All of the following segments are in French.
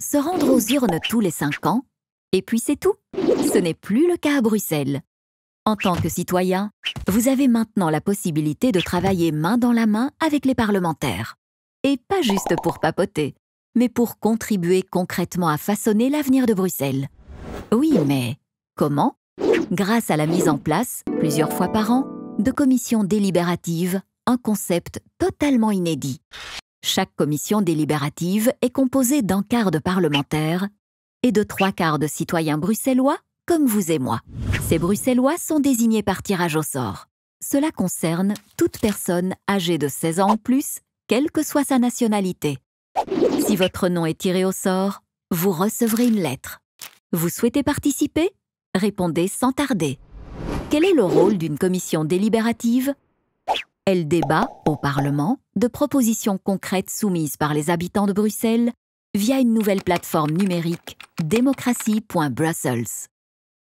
se rendre aux urnes tous les cinq ans, et puis c'est tout. Ce n'est plus le cas à Bruxelles. En tant que citoyen, vous avez maintenant la possibilité de travailler main dans la main avec les parlementaires. Et pas juste pour papoter, mais pour contribuer concrètement à façonner l'avenir de Bruxelles. Oui, mais comment Grâce à la mise en place, plusieurs fois par an, de commissions délibératives, un concept totalement inédit. Chaque commission délibérative est composée d'un quart de parlementaires et de trois quarts de citoyens bruxellois comme vous et moi. Ces bruxellois sont désignés par tirage au sort. Cela concerne toute personne âgée de 16 ans ou plus, quelle que soit sa nationalité. Si votre nom est tiré au sort, vous recevrez une lettre. Vous souhaitez participer Répondez sans tarder. Quel est le rôle d'une commission délibérative Elle débat au Parlement de propositions concrètes soumises par les habitants de Bruxelles via une nouvelle plateforme numérique démocratie.brussels.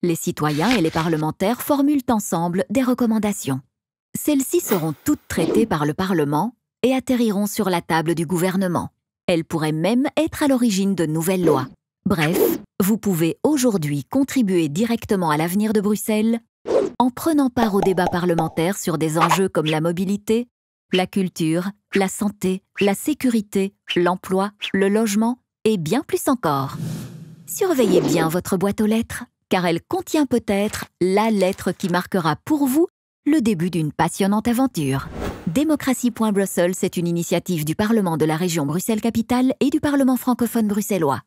Les citoyens et les parlementaires formulent ensemble des recommandations. Celles-ci seront toutes traitées par le Parlement et atterriront sur la table du gouvernement. Elles pourraient même être à l'origine de nouvelles lois. Bref, vous pouvez aujourd'hui contribuer directement à l'avenir de Bruxelles en prenant part au débat parlementaire sur des enjeux comme la mobilité, la culture, la santé, la sécurité, l'emploi, le logement et bien plus encore. Surveillez bien votre boîte aux lettres, car elle contient peut-être la lettre qui marquera pour vous le début d'une passionnante aventure. Démocratie.brussels, c'est une initiative du Parlement de la région Bruxelles-Capitale et du Parlement francophone bruxellois.